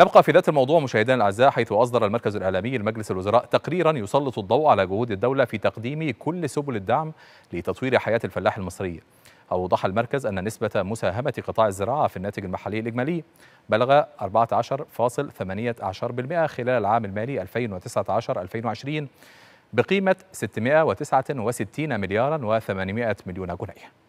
نبقى في ذات الموضوع مشاهدينا الاعزاء حيث اصدر المركز الاعلامي لمجلس الوزراء تقريرا يسلط الضوء على جهود الدوله في تقديم كل سبل الدعم لتطوير حياه الفلاح المصري. اوضح المركز ان نسبه مساهمه قطاع الزراعه في الناتج المحلي الاجمالي بلغ 14.18% خلال العام المالي 2019 2020 بقيمه 669 مليارا و800 مليون جنيه.